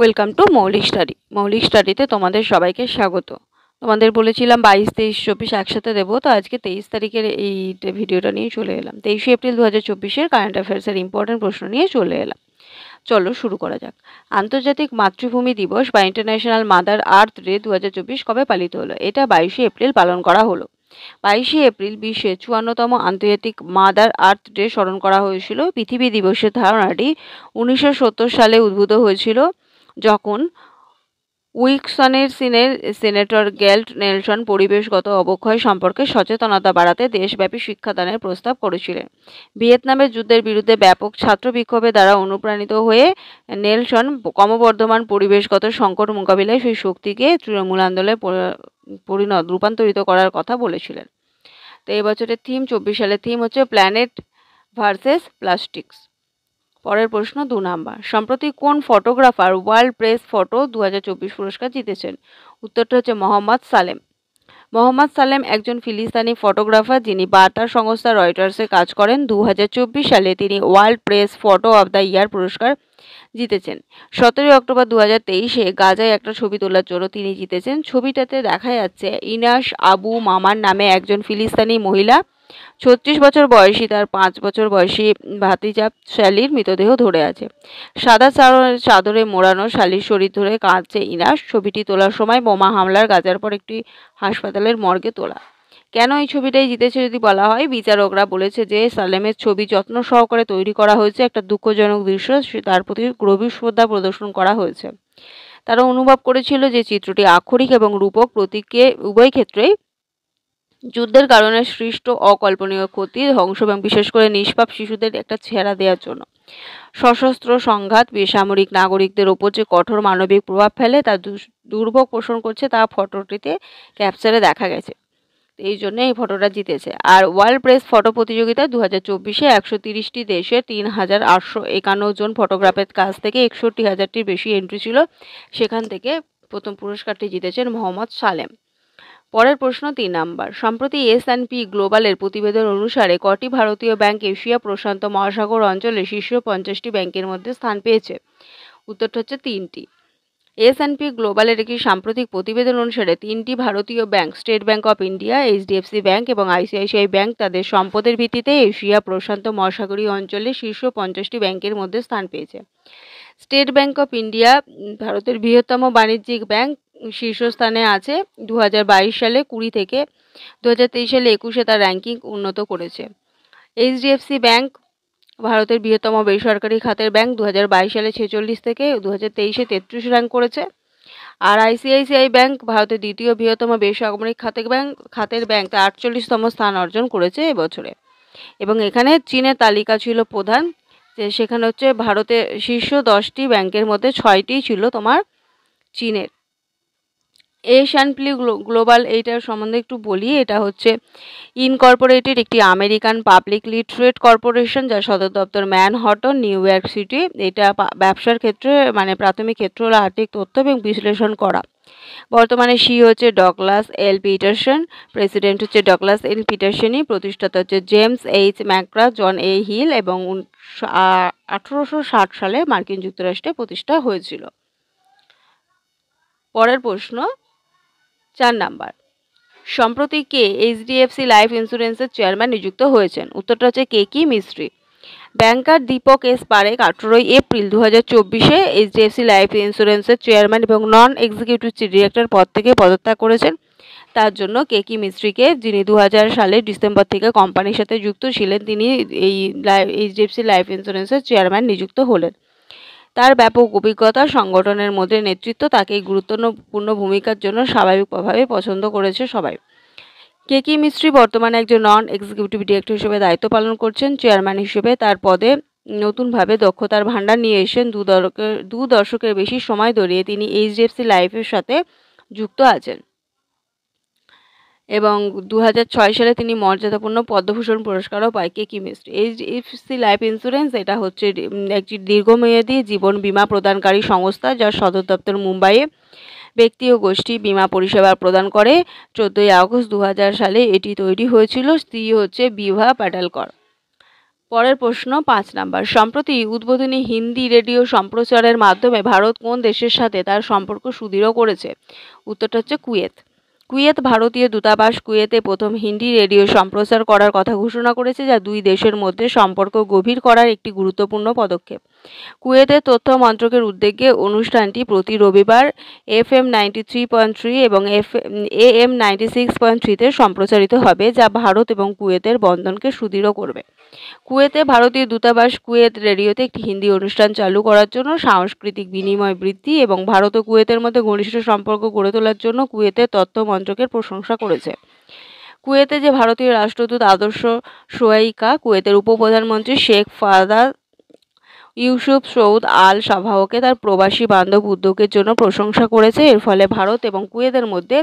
welcome to মৌলিক study মৌলিক স্টাডিতে তোমাদের সবাইকে স্বাগত তোমাদের বলেছিলাম বাইশ তেইশ চব্বিশ একসাথে দেবো তো আজকে তেইশ তারিখের এই ভিডিওটা নিয়ে চলে এলাম তেইশে এপ্রিল দু হাজার চব্বিশের কারেন্ট অ্যাফেয়ার্সের ইম্পর্টেন্ট প্রশ্ন নিয়ে চলে এলাম চলো শুরু করা যাক আন্তর্জাতিক মাতৃভূমি দিবস বা ইন্টারন্যাশনাল মাদার আর্থ ডে দু হাজার চব্বিশ কবে পালিত হলো এটা বাইশে এপ্রিল পালন করা হলো বাইশে এপ্রিল বিশ্বে চুয়ান্নতম আন্তর্জাতিক মাদার আর্থ ডে স্মরণ করা হয়েছিল পৃথিবী দিবসের ধারণাটি উনিশশো সালে উদ্ভূত হয়েছিল যখন উইকসনের সিনের সিনেটর গেল্ট নেলসন পরিবেশগত অবক্ষয় সম্পর্কে সচেতনতা বাড়াতে দেশব্যাপী শিক্ষাদানের প্রস্তাব করেছিলেন ভিয়েতনামের যুদ্ধের বিরুদ্ধে ব্যাপক ছাত্র বিক্ষোভের দ্বারা অনুপ্রাণিত হয়ে নেলসন ক্রমবর্ধমান পরিবেশগত সংকট মোকাবিলায় সেই শক্তিকে তৃণমূল আন্দোলনে পরিণত রূপান্তরিত করার কথা বলেছিলেন তো এবছরের থিম চব্বিশ সালের থিম হচ্ছে প্ল্যানেট ভার্সেস প্লাস্টিক্স পরের প্রশ্ন দু নাম্বার সম্প্রতি কোন ফটোগ্রাফার ওয়ার্ল্ড প্রেস ফটো দু পুরস্কার জিতেছেন উত্তরটা হচ্ছে মোহাম্মদ সালেম মোহাম্মদ সালেম একজন ফিলিস্তানি ফটোগ্রাফার যিনি বার্তা সংস্থা রয়টার্সে কাজ করেন দু সালে তিনি world press photo of the year পুরস্কার জিতেছেন সতেরোই অক্টোবর দু হাজার তেইশে গাজায় একটা ছবি তোলার জন্য তিনি জিতেছেন ছবিটাতে দেখা যাচ্ছে ইনাস আবু মামার নামে একজন ফিলিস্তানি মহিলা ছত্রিশ বছর বয়সী তার পাঁচ বছর বয়সী ভাতিজা শ্যালির মৃতদেহ ধরে আছে সাদা চাদরে মোড়ানো শ্যালির শরীর ধরে কাঁদছে ইনাস ছবিটি তোলার সময় বোমা হামলার গাজার পর একটি হাসপাতালের মর্গে তোলা কেন এই ছবিটাই জিতেছে যদি বলা হয় বিচারকরা বলেছে যে সালেমের ছবি যত্ন সহকারে তৈরি করা হয়েছে একটা দুঃখজনক দৃশ্য তার প্রতি গভীর শ্রদ্ধা প্রদর্শন করা হয়েছে তারা অনুভব করেছিল যে চিত্রটি আক্ষরিক এবং রূপক প্রতীককে উভয় ক্ষেত্রেই যুদ্ধের কারণে সৃষ্ট অকল্পনীয় ক্ষতি ধ্বংস এবং বিশেষ করে নিষ্পাপ শিশুদের একটা ছেঁড়া দেওয়ার জন্য সশস্ত্র সংঘাত বেসামরিক নাগরিকদের ওপর যে কঠোর মানবিক প্রভাব ফেলে তা দুর্ভোগ পোষণ করছে তা ফটোটিতে ক্যাপচারে দেখা গেছে এই জন্য এই ফটোটা জিতেছে আর ওয়ার্ল্ড প্রেস ফটো প্রতিযোগিতায় দু হাজার চব্বিশে একশো তিরিশটি দেশে তিন হাজার আটশো একান্ন জন ফটোগ্রাফের কাছ থেকে একষট্টি হাজারটির বেশি এন্ট্রি ছিল সেখান থেকে প্রথম পুরস্কারটি জিতেছেন মোহাম্মদ সালেম পরের প্রশ্ন তিন নাম্বার সম্প্রতি এস অ্যান্ড পি গ্লোবালের প্রতিবেদন অনুসারে কটি ভারতীয় ব্যাংক এশিয়া প্রশান্ত মহাসাগর অঞ্চলে শীর্ষ পঞ্চাশটি ব্যাংকের মধ্যে স্থান পেয়েছে উত্তরটা হচ্ছে তিনটি এস অ্যান্ড পি গ্লোবালের একটি সাম্প্রতিক প্রতিবেদন অনুসারে তিনটি ভারতীয় bank state bank of India HDFC bank এবং আইসিআইসিআই ব্যাংক তাদের সম্পদের ভিত্তিতে এশিয়া প্রশান্ত মহাসাগরীয় অঞ্চলে শীর্ষ পঞ্চাশটি ব্যাংকের মধ্যে স্থান পেয়েছে স্টেট ব্যাংক অফ ইন্ডিয়া ভারতের বৃহত্তম বাণিজ্যিক ব্যাংক শীর্ষস্থানে আছে দু সালে কুড়ি থেকে দু সালে একুশে তার র্যাঙ্কিং উন্নত করেছে এইচডিএফসি ব্যাংক ভারতের বৃহত্তম বেসরকারি খাতের ব্যাংক দু সালে ছেচল্লিশ থেকে দু হাজার তেইশে তেত্রিশ র্যাঙ্ক করেছে আর আইসিআইসিআই ব্যাংক ভারতের দ্বিতীয় বৃহত্তম বেসরকারি খাতের ব্যাংক খাতের ব্যাংক তা আটচল্লিশতম স্থান অর্জন করেছে এবছরে এবং এখানে চীনের তালিকা ছিল প্রধান যে সেখানে হচ্ছে ভারতের শীর্ষ দশটি ব্যাংকের মধ্যে ছয়টি ছিল তোমার চীনের এশিয়ান প্লি গ্লোবাল এইটার সম্বন্ধে একটু বলি এটা হচ্ছে ইনকর্পোরেটেড একটি আমেরিকান পাবলিক লিটারেট কর্পোরেশন যার সদর দপ্তর Manhattan New York City এটা ব্যবসার ক্ষেত্রে মানে প্রাথমিক ক্ষেত্র হল আর্থিক তথ্য এবং বিশ্লেষণ করা বর্তমানে সি হচ্ছে ডগলাস এল পিটারসন প্রেসিডেন্ট হচ্ছে ডগলাস এল পিটারসনই প্রতিষ্ঠাতা হচ্ছে James H McGraw John A Hill এবং আঠারোশো সালে মার্কিন যুক্তরাষ্ট্রে প্রতিষ্ঠা হয়েছিল পরের প্রশ্ন চার নাম্বার সম্প্রতি কে এইচডিএফসি লাইফ ইন্স্যুরেন্সের চেয়ারম্যান নিযুক্ত হয়েছেন উত্তরটা হচ্ছে কে কি মিস্ত্রি ব্যাংকার দীপক এস পারেক আঠেরোই এপ্রিল দু হাজার চব্বিশে এইচডিএফসি লাইফ ইন্স্যুরেন্সের চেয়ারম্যান এবং নন এক্সিকিউটিভ ডিরেক্টর পদ থেকে পদত্যাগ করেছেন তার জন্য কে কি মিস্ত্রিকে যিনি দু হাজার সালের ডিসেম্বর থেকে কোম্পানির সাথে যুক্ত ছিলেন তিনি এই লাইফ এইচডিএফসি লাইফ ইন্স্যুরেন্সের চেয়ারম্যান নিযুক্ত হলেন তার ব্যাপক অভিজ্ঞতা সংগঠনের মধ্যে নেতৃত্ব তাকে গুরুত্বপূর্ণ ভূমিকার জন্য স্বাভাবিকভাবে পছন্দ করেছে সবাই কে কি মিস্ত্রি বর্তমানে একজন নন এক্সিকিউটিভ ডিরেক্টর হিসেবে দায়িত্ব পালন করছেন চেয়ারম্যান হিসেবে তার পদে নতুনভাবে দক্ষতার ভাণ্ডার নিয়ে এসেন দু দশকের বেশি সময় ধরিয়ে তিনি এইচডিএফসি লাইফের সাথে যুক্ত আছেন এবং দু সালে তিনি মর্যাদাপূর্ণ পদ্মভূষণ পুরস্কারও পায় কে কি মিশ্র এইচডিএফসি লাইফ ইন্স্যুরেন্স এটা হচ্ছে একটি দীর্ঘমেয়াদী জীবন বিমা প্রদানকারী সংস্থা যার সদর দপ্তর মুম্বাইয়ে ব্যক্তি ও গোষ্ঠী বিমা পরিষেবা প্রদান করে চোদ্দোই আগস্ট দু সালে এটি তৈরি হয়েছিল স্ত্রী হচ্ছে বিভা পাটালকর পরের প্রশ্ন পাঁচ নাম্বার সম্প্রতি উদ্বোধনী হিন্দি রেডিও সম্প্রচারের মাধ্যমে ভারত কোন দেশের সাথে তার সম্পর্ক সুদৃঢ় করেছে উত্তরটা হচ্ছে কুয়েত কুয়েত ভারতীয় দূতাবাস কুয়েতে প্রথম হিন্দি রেডিও সম্প্রচার করার কথা ঘোষণা করেছে যা দুই দেশের মধ্যে সম্পর্ক গভীর করার একটি গুরুত্বপূর্ণ পদক্ষেপ কুয়েতের তথ্য মন্ত্রকের উদ্যোগে অনুষ্ঠানটি প্রতি রবিবার F M ninety three point three এবং F A M ninety six point থ্রিতে সম্প্রচারিত হবে যা ভারত এবং কুয়েতের বন্ধনকে সুদৃঢ় করবে কুয়েতে ভারতীয় দূতাবাস কুয়েত রেডিওতে একটি হিন্দি অনুষ্ঠান চালু করার জন্য সাংস্কৃতিক বিনিময় বৃদ্ধি এবং ভারত ও কুয়েতের মধ্যে ঘনিষ্ঠ সম্পর্ক গড়ে তোলার জন্য কুয়েতের তথ্য মন্ত্রকের প্রশংসা করেছে কুয়েতে যে ভারতীয় রাষ্ট্রদূত আদর্শ সোয়াইকা কুয়েতের উপপ্রধানমন্ত্রী Sheikh Fahad Yousef Saud Al সাভাওকে তার প্রবাসী বান্ধব উদ্যোগের জন্য প্রশংসা করেছে এর ফলে ভারত এবং কুয়েতের মধ্যে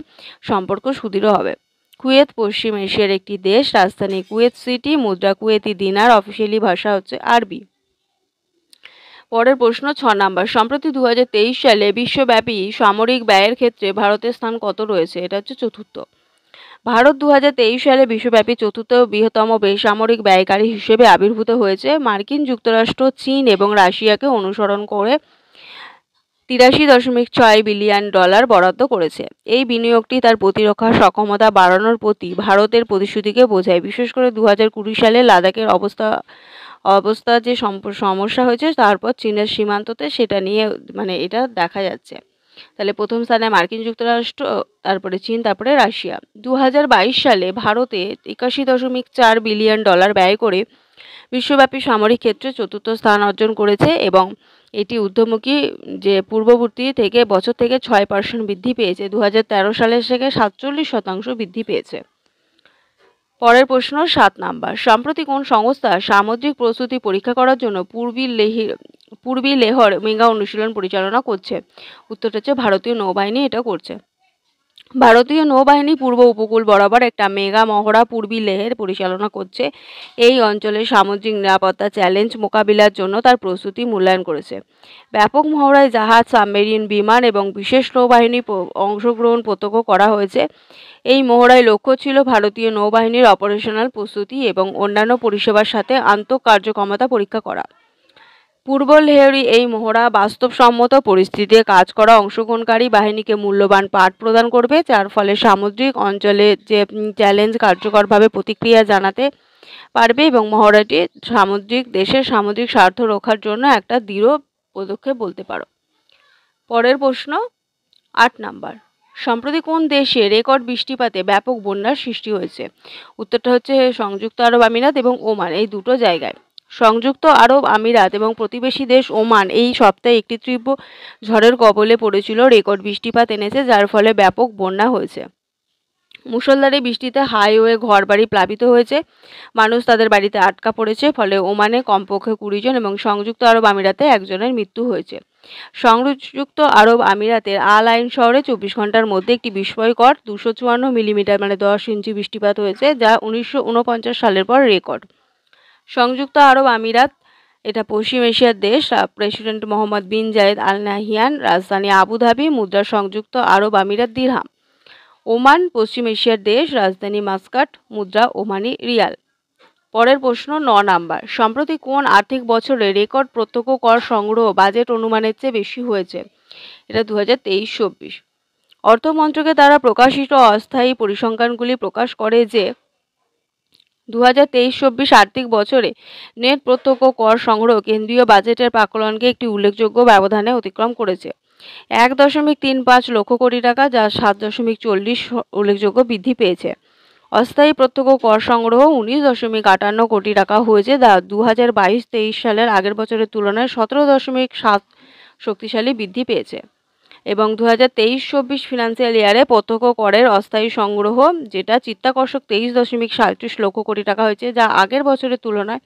সম্পর্ক সুদৃঢ় হবে কুয়েত পশ্চিম এশিয়ার একটি দেশ রাজধানী কুয়েত সিটি মুদ্রা কুয়েতি দিনার অফিসিয়ালি ভাষা হচ্ছে আরবি পরের প্রশ্ন ছ নম্বর সম্প্রতি দু সালে বিশ্বব্যাপী সামরিক ব্যয়ের ক্ষেত্রে ভারতের স্থান কত রয়েছে এটা হচ্ছে চতুর্থ ভারত দু সালে বিশ্বব্যাপী চতুর্থ বৃহত্তম বেসামরিক ব্যয়কারী হিসেবে আবির্ভূত হয়েছে মার্কিন যুক্তরাষ্ট্র চীন এবং রাশিয়াকে অনুসরণ করে তিরাশি দশমিক ছয় বিলিয়ন ডলার বরাদ্দ করেছে এই বিনিয়োগটি তার প্রতিরক্ষা সক্ষমতা বাড়ানোর প্রতি ভারতের প্রতিশ্রুতিকে বোঝায় বিশেষ করে দু কুড়ি সালে লাদাখের অবস্থা অবস্থা যে সমস্যা হয়েছে তারপর চীনের সীমান্ততে সেটা নিয়ে মানে এটা দেখা যাচ্ছে তাহলে প্রথম স্থানে মার্কিন যুক্তরাষ্ট্র তারপরে চীন তারপরে রাশিয়া দু সালে ভারতে একাশি দশমিক চার বিলিয়ন ডলার ব্যয় করে বিশ্বব্যাপী সামরিক ক্ষেত্রে চতুর্থ স্থান অর্জন করেছে এবং এটি ঊর্ধ্বমুখী যে পূর্ববর্তী থেকে বছর থেকে ছয় পার্সেন্ট বৃদ্ধি পেয়েছে দু সালের থেকে সাতচল্লিশ শতাংশ বৃদ্ধি পেয়েছে পরের প্রশ্ন সাত নাম্বার সাম্প্রতিক কোন সংস্থা সামুদ্রিক প্রস্তুতি পরীক্ষা করার জন্য পূর্বী লেহি পূর্বী লেহর মেগা অনুশীলন পরিচালনা করছে উত্তরটা হচ্ছে ভারতীয় নৌবাহিনী এটা করছে ভারতীয় নৌবাহিনী পূর্ব উপকূল বরাবর একটা মেগা মহড়া পূর্বী লেহের পরিচালনা করছে এই অঞ্চলের সামুদ্রিক নিরাপত্তা চ্যালেঞ্জ মোকাবিলার জন্য তার প্রস্তুতি মূল্যায়ন করেছে ব্যাপক মহড়ায় জাহাজ সাবমেরিন বিমান এবং বিশেষ নৌবাহিনী অংশগ্রহণ প্রত্যক্ষ করা হয়েছে এই মহড়ায় লক্ষ্য ছিল ভারতীয় নৌবাহিনীর অপারেশনাল প্রস্তুতি এবং অন্যান্য পরিষেবার সাথে আন্তঃকার্যক্ষমতা পরীক্ষা করা পূর্ব লেহরি এই মহড়া বাস্তবসম্মত পরিস্থিতিতে কাজ করা অংশগ্রহণকারী বাহিনীকে মূল্যবান পাঠ প্রদান করবে যার ফলে সামুদ্রিক অঞ্চলে যে চ্যালেঞ্জ কার্যকরভাবে প্রতিক্রিয়া জানাতে পারবে এবং মহড়াটি সামুদ্রিক দেশের সামুদ্রিক স্বার্থ রক্ষার জন্য একটা দৃঢ় পদক্ষেপ বলতে পারো পরের প্রশ্ন আট নাম্বার সম্প্রতি কোন দেশে রেকর্ড বৃষ্টিপাতে ব্যাপক বন্যার সৃষ্টি হয়েছে উত্তরটা হচ্ছে সংযুক্ত আরব আমিরাত এবং ওমান এই দুটো জায়গায় সংযুক্ত আরব আমিরাত এবং প্রতিবেশী দেশ ওমান এই সপ্তাহে একটি তীব্র ঝড়ের কবলে পড়েছিল রেকর্ড বৃষ্টিপাত এনেছে যার ফলে ব্যাপক বন্যা হয়েছে মুসলধারে বৃষ্টিতে হাইওয়ে ঘরবাড়ি প্লাবিত হয়েছে মানুষ তাদের বাড়িতে আটকা পড়েছে ফলে ওমানে কমপক্ষে কুড়িজন এবং সংযুক্ত আরব আমিরাতে একজনের মৃত্যু হয়েছে সংযুক্ত আরব আমিরাতের আল আইন শহরে চব্বিশ ঘন্টার মধ্যে একটি বিস্ময়কর দুশো চুয়ান্ন মিলিমিটার মানে দশ ইঞ্চি বৃষ্টিপাত হয়েছে যা উনিশশো সালের পর রেকর্ড সংযুক্ত আরব আমিরাত এটা পশ্চিম এশিয়ার দেশ president Mohammed bin Zayed Al Nahyan রাজধানী আবুধাবি মুদ্রা সংযুক্ত আরব আমিরাত দিরহাম ওমান পশ্চিম এশিয়ার দেশ রাজধানী মাস্কাট মুদ্রা ওমানি রিয়াল পরের প্রশ্ন ন নাম্বার সম্প্রতি কোন আর্থিক বছরে রেকর্ড প্রত্যক্ষ কর সংগ্রহ বাজেট অনুমানের চেয়ে বেশি হয়েছে এটা দু হাজার তেইশ চব্বিশ অর্থমন্ত্রকে দ্বারা প্রকাশিত অস্থায়ী পরিসংখ্যানগুলি প্রকাশ করে যে দু হাজার তেইশ চব্বিশ আর্থিক বছরে নেট প্রত্যক্ষ কর সংগ্রহ কেন্দ্রীয় বাজেটের প্রাকলনকে একটি উল্লেখযোগ্য ব্যবধানে অতিক্রম করেছে এক দশমিক তিন পাঁচ লক্ষ কোটি টাকা যা সাত দশমিক চল্লিশ উল্লেখযোগ্য বৃদ্ধি পেয়েছে অস্থায়ী প্রত্যক্ষ কর সংগ্রহ উনিশ দশমিক আটান্ন কোটি টাকা হয়েছে যা দু হাজার বাইশ তেইশ সালের আগের বছরের তুলনায় সতেরো দশমিক সাত শক্তিশালী বৃদ্ধি পেয়েছে এবং দু হাজার তেইশ চব্বিশ ফিনান্সিয়াল ইয়ারে প্রত্যক্ষ করের অস্থায়ী সংগ্রহ যেটা চিত্তাকর্ষক তেইশ দশমিক সাঁত্রিশ লক্ষ কোটি টাকা হয়েছে যা আগের বছরের তুলনায়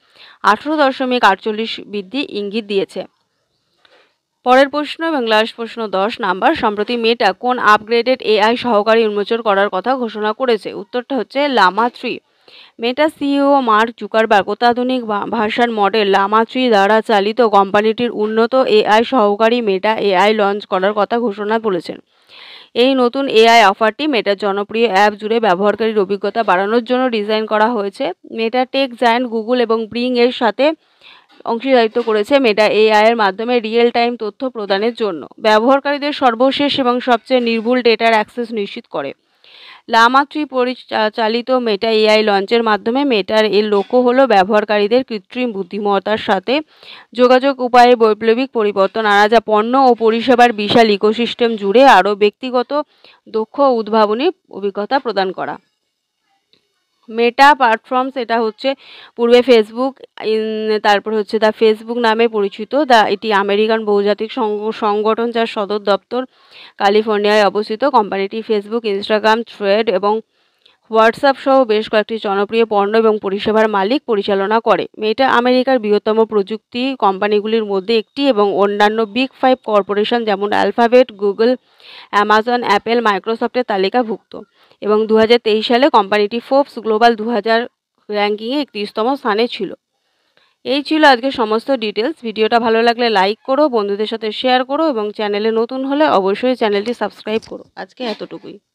আঠেরো দশমিক আটচল্লিশ বৃদ্ধি ইঙ্গিত দিয়েছে পরের প্রশ্ন এবং লাস্ট প্রশ্ন দশ নাম্বার সম্প্রতি মেটা কোন আপগ্রেডেড এআই সহকারী উন্মোচন করার কথা ঘোষণা করেছে উত্তরটা হচ্ছে Llama three Meta CEO Mark Zuckerberg অত্যাধুনিক ভাষার মডেল লামাচুই দ্বারা চালিত কোম্পানিটির উন্নত এআই সহকারী মেটা এআই লঞ্চ করার কথা ঘোষণা করেছেন এই নতুন এআই অফারটি মেটার জনপ্রিয় অ্যাপ জুড়ে ব্যবহারকারীর অভিজ্ঞতা বাড়ানোর জন্য ডিজাইন করা হয়েছে মেটা টেক জায়ান্ট গুগল এবং ব্রিং এর সাথে অংশীদারিত্ব করেছে মেটা এআই এর মাধ্যমে রিয়েল টাইম তথ্য প্রদানের জন্য ব্যবহারকারীদের সর্বশেষ এবং সবচেয়ে নির্ভুল ডেটার অ্যাক্সেস নিশ্চিত করে লামা থ্রি পরিচালিত মেটা এআই লঞ্চের মাধ্যমে মেটার এর লক্ষ্য হলো ব্যবহারকারীদের কৃত্রিম বুদ্ধিমত্তার সাথে যোগাযোগ উপায়ে বৈপ্লবিক পরিবর্তন আনা যা পণ্য ও পরিষেবার বিশাল ইকোসিস্টেম জুড়ে আরও ব্যক্তিগত দক্ষ উদ্ভাবনী অভিজ্ঞতা প্রদান করা মেটা প্ল্যাটফর্মস এটা হচ্ছে পূর্বে ফেসবুক তারপর হচ্ছে দ্য ফেসবুক নামে পরিচিত দ্য এটি আমেরিকান বহুজাতিক সংগঠন যার সদর দপ্তর ক্যালিফোর্নিয়ায় অবস্থিত কোম্পানিটি ফেসবুক ইনস্টাগ্রাম থ্রেড এবং হোয়াটসঅ্যাপ সহ বেশ কয়েকটি জনপ্রিয় পণ্য এবং পরিষেবার মালিক পরিচালনা করে মেটা আমেরিকার বৃহত্তম প্রযুক্তি কোম্পানিগুলির মধ্যে একটি এবং অন্যান্য বিগ ফাইভ কর্পোরেশন যেমন অ্যালফাবেট গুগল অ্যামাজন অ্যাপেল মাইক্রোসফটের তালিকাভুক্ত এবং দু সালে কোম্পানিটি ফোর্বস গ্লোবাল দু হাজার র্যাঙ্কিংয়ে একত্রিশতম স্থানে ছিল এই ছিল আজকে সমস্ত ডিটেলস ভিডিওটা ভালো লাগলে লাইক করো বন্ধুদের সাথে শেয়ার করো এবং চ্যানেলে নতুন হলে অবশ্যই চ্যানেলটি সাবস্ক্রাইব করো আজকে এতটুকুই